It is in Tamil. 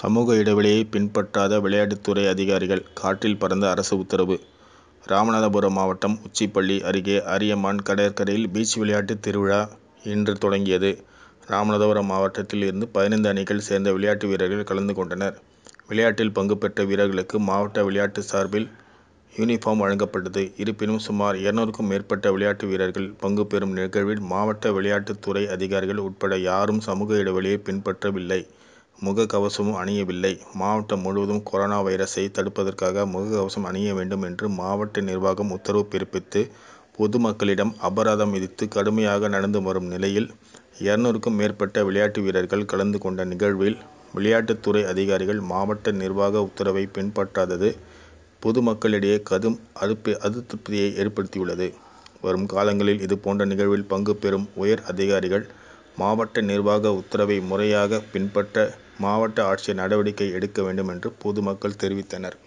சமூக இடைவெளியை பின்பற்றாத விளையாட்டுத்துறை அதிகாரிகள் காற்றில் பறந்த அரசு உத்தரவு ராமநாதபுரம் மாவட்டம் உச்சிப்பள்ளி அருகே அரியமான் கடற்கரையில் பீச் விளையாட்டு திருவிழா இன்று தொடங்கியது ராமநாதபுரம் மாவட்டத்தில் இருந்து பதினைந்து அணிகள் சேர்ந்த விளையாட்டு வீரர்கள் கலந்து கொண்டனர் விளையாட்டில் பங்கு பெற்ற வீரர்களுக்கு மாவட்ட விளையாட்டு சார்பில் யூனிஃபார்ம் வழங்கப்பட்டது இருப்பினும் சுமார் இருநூறுக்கும் மேற்பட்ட விளையாட்டு வீரர்கள் பங்கு பெறும் நிகழ்வில் மாவட்ட விளையாட்டுத்துறை அதிகாரிகள் உட்பட யாரும் சமூக இடைவெளியை பின்பற்றவில்லை முகக்கவசமும் அணியவில்லை. மாவட்டம் முழுவதும் கொரோனா வைரஸை தடுப்பதற்காக முகக்கவசம் அணிய வேண்டும் என்று மாவட்ட நிர்வாகம் உத்தரவு பிறப்பித்து பொதுமக்களிடம் அபராதம் விதித்து கடுமையாக நடந்து வரும் நிலையில் இருநூறுக்கும் மேற்பட்ட விளையாட்டு வீரர்கள் கலந்து கொண்ட நிகழ்வில் விளையாட்டுத்துறை அதிகாரிகள் மாவட்ட நிர்வாக உத்தரவை பின்பற்றாதது பொதுமக்களிடையே கடும் அருப்பி அதிருப்தியை ஏற்படுத்தியுள்ளது. வரும் காலங்களில் இதுபோன்ற நிகழ்வில் பங்கு பெறும் உயர் அதிகாரிகள் மாவட்ட நிர்வாக உத்தரவை முறையாக பின்பற்ற மாவட்ட ஆட்சியர் நடவடிக்கை எடுக்க வேண்டும் என்று பொதுமக்கள் தெரிவித்தனர்